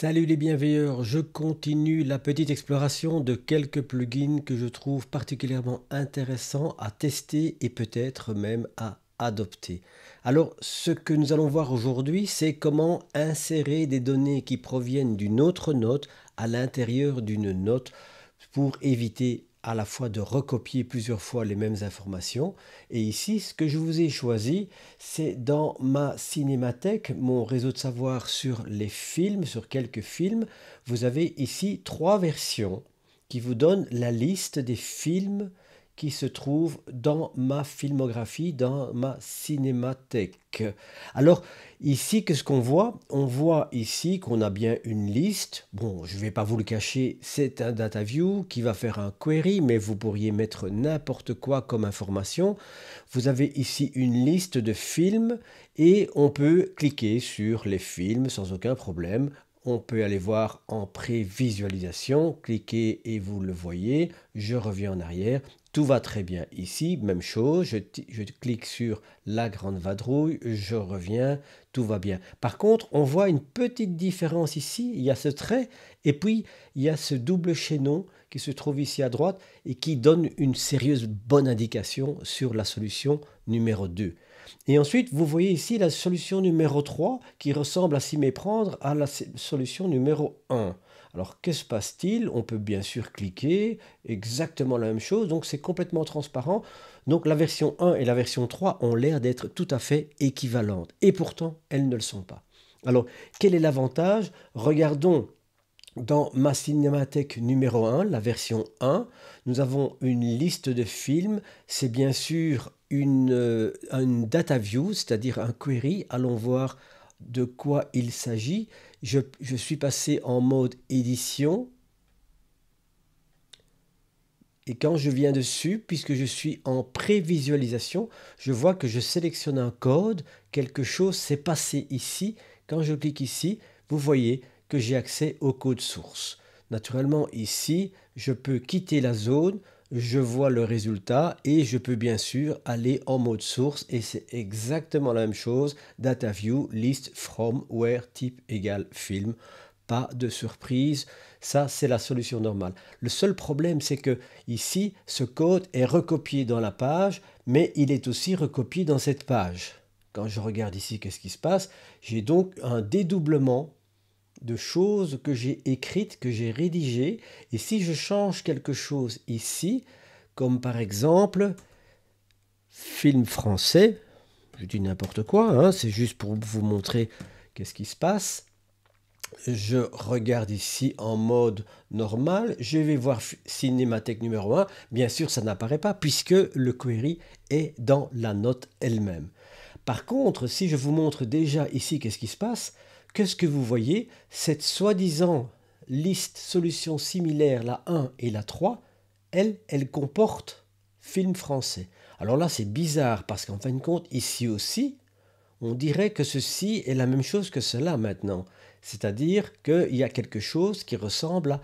Salut les bienveilleurs, je continue la petite exploration de quelques plugins que je trouve particulièrement intéressants à tester et peut-être même à adopter. Alors ce que nous allons voir aujourd'hui, c'est comment insérer des données qui proviennent d'une autre note à l'intérieur d'une note pour éviter à la fois de recopier plusieurs fois les mêmes informations. Et ici, ce que je vous ai choisi, c'est dans ma cinémathèque, mon réseau de savoir sur les films, sur quelques films, vous avez ici trois versions qui vous donnent la liste des films qui se trouve dans ma filmographie, dans ma cinémathèque. Alors ici, qu'est-ce qu'on voit On voit ici qu'on a bien une liste. Bon, je ne vais pas vous le cacher, c'est un data view qui va faire un query, mais vous pourriez mettre n'importe quoi comme information. Vous avez ici une liste de films et on peut cliquer sur les films sans aucun problème on peut aller voir en prévisualisation, cliquez et vous le voyez, je reviens en arrière, tout va très bien. Ici, même chose, je, je, clique sur la grande vadrouille, je reviens, tout va bien. Par contre, on voit une petite différence ici, il y a ce trait, et puis il y a ce double chaînon qui se trouve ici à droite et qui donne une sérieuse bonne indication sur la solution numéro 2. Et ensuite, vous voyez ici la solution numéro 3 qui ressemble à s'y méprendre à la solution numéro 1. Alors, que se passe-t-il On peut bien sûr cliquer, exactement la même chose, donc c'est complètement transparent. Donc la version 1 et la version 3 ont l'air d'être tout à fait équivalentes, et pourtant elles ne le sont pas. Alors, quel est l'avantage Regardons dans ma cinémathèque numéro 1, la version 1, nous avons une liste de films. C'est bien sûr euh, une, data view, c'est-à-dire un query. Allons voir de quoi il s'agit. Je, je suis passé en mode édition. Et quand je viens dessus, puisque je suis en prévisualisation, je vois que je sélectionne un code. Quelque chose s'est passé ici. Quand je clique ici, vous voyez, que j'ai accès au code source. Naturellement, ici, je peux quitter la zone, je vois le résultat et je peux bien sûr aller en mode source et c'est exactement la même chose. Data view list from where type égale film. Pas de surprise, ça c'est la solution normale. Le seul problème c'est que ici ce code est recopié dans la page mais il est aussi recopié dans cette page. Quand je regarde ici qu'est-ce qui se passe, j'ai donc un dédoublement de choses que j'ai écrites, que j'ai rédigées, et si je change quelque chose ici, comme par exemple film français, je dis n'importe quoi, hein, c'est juste pour vous montrer qu'est-ce qui se passe. Je regarde ici en mode normal, je vais voir cinémathèque numéro 1, bien sûr ça n'apparaît pas puisque le query est dans la note elle-même. Par contre, si je vous montre déjà ici qu'est-ce qui se passe, qu'est-ce que vous voyez Cette soi-disant liste solutions similaires, la 1 et la 3, elle, elle comporte film français. Alors là, c'est bizarre parce qu'en fin de compte, ici aussi, on dirait que ceci est la même chose que cela maintenant. C'est-à-dire qu'il y a quelque chose qui ressemble à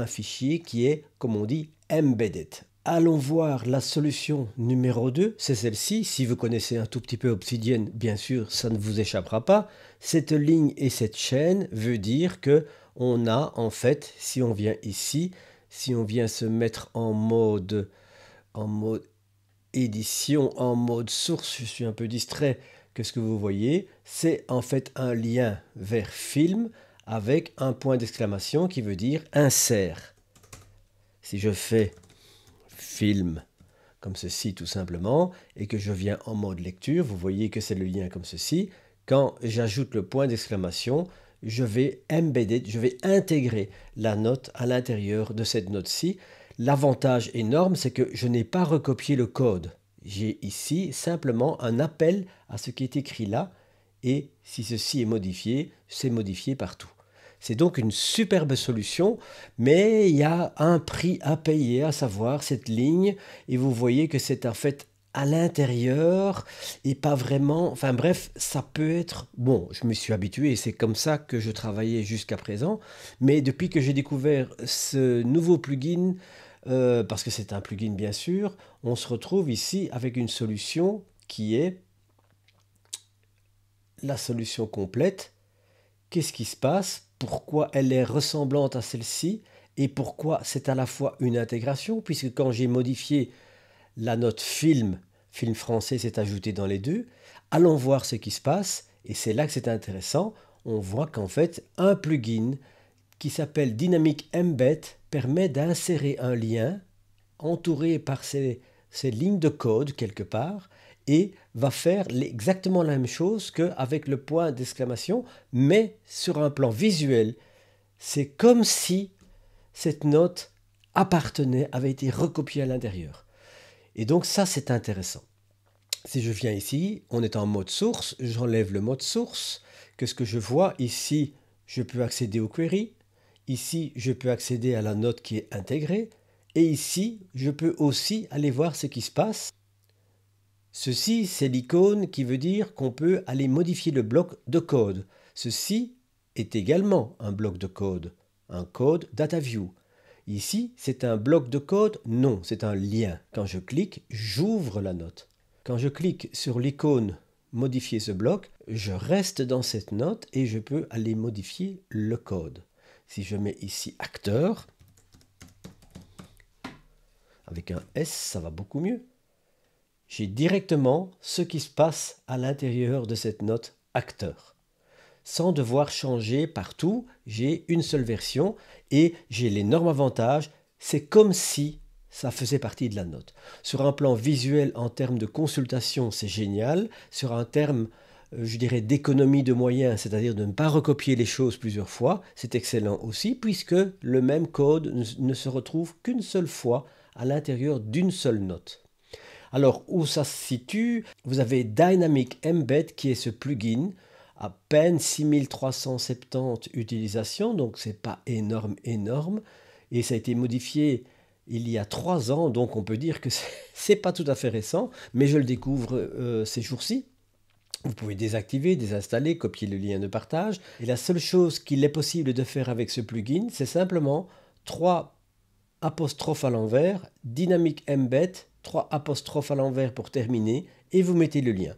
un fichier qui est, comme on dit, embedded. Allons voir la solution numéro 2, c'est celle-ci. Si vous connaissez un tout petit peu obsidienne bien sûr, ça ne vous échappera pas. Cette ligne et cette chaîne veut dire que on a en fait, si on vient ici, si on vient se mettre en mode en mode édition, en mode source, je suis un peu distrait, quest ce que vous voyez, c'est en fait un lien vers film avec un point d'exclamation qui veut dire insert. Si je fais film, comme ceci tout simplement, et que je viens en mode lecture, vous voyez que c'est le lien comme ceci. Quand j'ajoute le point d'exclamation, je vais embedder, je vais intégrer la note à l'intérieur de cette note-ci. L'avantage énorme, c'est que je n'ai pas recopié le code. J'ai ici simplement un appel à ce qui est écrit là, et si ceci est modifié, c'est modifié partout. C'est donc une superbe solution, mais il y a un prix à payer, à savoir cette ligne, et vous voyez que c'est en fait à l'intérieur et pas vraiment. Enfin bref, ça peut être bon. Je me suis habitué, et c'est comme ça que je travaillais jusqu'à présent. Mais depuis que j'ai découvert ce nouveau plugin, euh, parce que c'est un plugin bien sûr, on se retrouve ici avec une solution qui est la solution complète qu'est-ce qui se passe, pourquoi elle est ressemblante à celle-ci, et pourquoi c'est à la fois une intégration, puisque quand j'ai modifié la note film, film français s'est ajouté dans les deux, allons voir ce qui se passe, et c'est là que c'est intéressant, on voit qu'en fait un plugin qui s'appelle Dynamic Embed permet d'insérer un lien entouré par ces, ces lignes de code quelque part, et va faire exactement la même chose qu'avec le point d'exclamation, mais sur un plan visuel. C'est comme si cette note appartenait, avait été recopiée à l'intérieur. Et donc ça, c'est intéressant. Si je viens ici, on est en mode source, j'enlève le mode source. Qu'est-ce que je vois Ici, je peux accéder au query. Ici, je peux accéder à la note qui est intégrée. Et ici, je peux aussi aller voir ce qui se passe Ceci, c'est l'icône qui veut dire qu'on peut aller modifier le bloc de code. Ceci est également un bloc de code, un code DataView. Ici, c'est un bloc de code Non, c'est un lien. Quand je clique, j'ouvre la note. Quand je clique sur l'icône Modifier ce bloc, je reste dans cette note et je peux aller modifier le code. Si je mets ici Acteur, avec un S, ça va beaucoup mieux j'ai directement ce qui se passe à l'intérieur de cette note acteur. Sans devoir changer partout, j'ai une seule version et j'ai l'énorme avantage, c'est comme si ça faisait partie de la note. Sur un plan visuel, en termes de consultation, c'est génial. Sur un terme, euh, je dirais, d'économie de moyens, c'est-à-dire de ne pas recopier les choses plusieurs fois, c'est excellent aussi, puisque le même code ne se retrouve qu'une seule fois à l'intérieur d'une seule note. Alors où ça se situe Vous avez Dynamic Embed qui est ce plugin à peine 6370 utilisations, donc c'est pas énorme, énorme. Et ça a été modifié il y a trois ans, donc on peut dire que c'est pas tout à fait récent, mais je le découvre euh, ces jours-ci. Vous pouvez désactiver, désinstaller, copier le lien de partage. Et la seule chose qu'il est possible de faire avec ce plugin, c'est simplement trois apostrophes à l'envers, dynamic embed trois apostrophes à l'envers pour terminer, et vous mettez le lien.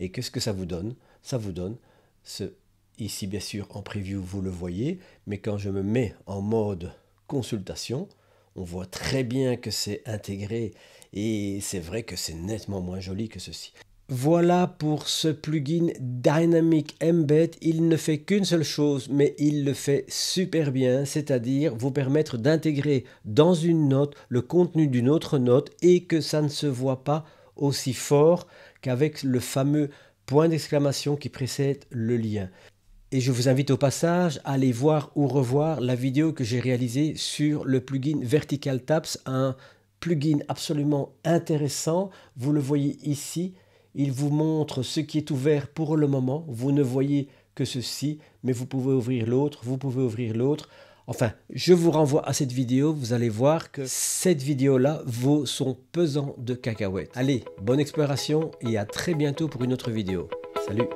Et qu'est-ce que ça vous donne Ça vous donne ce... Ici, bien sûr, en preview, vous le voyez, mais quand je me mets en mode consultation, on voit très bien que c'est intégré, et c'est vrai que c'est nettement moins joli que ceci. Voilà pour ce plugin Dynamic Embed. Il ne fait qu'une seule chose, mais il le fait super bien, c'est-à-dire vous permettre d'intégrer dans une note le contenu d'une autre note et que ça ne se voit pas aussi fort qu'avec le fameux point d'exclamation qui précède le lien. Et je vous invite au passage à aller voir ou revoir la vidéo que j'ai réalisée sur le plugin Vertical Taps, un plugin absolument intéressant. Vous le voyez ici. Il vous montre ce qui est ouvert pour le moment. Vous ne voyez que ceci, mais vous pouvez ouvrir l'autre, vous pouvez ouvrir l'autre. Enfin, je vous renvoie à cette vidéo, vous allez voir que cette vidéo-là vaut son pesant de cacahuètes. Allez, bonne exploration et à très bientôt pour une autre vidéo. Salut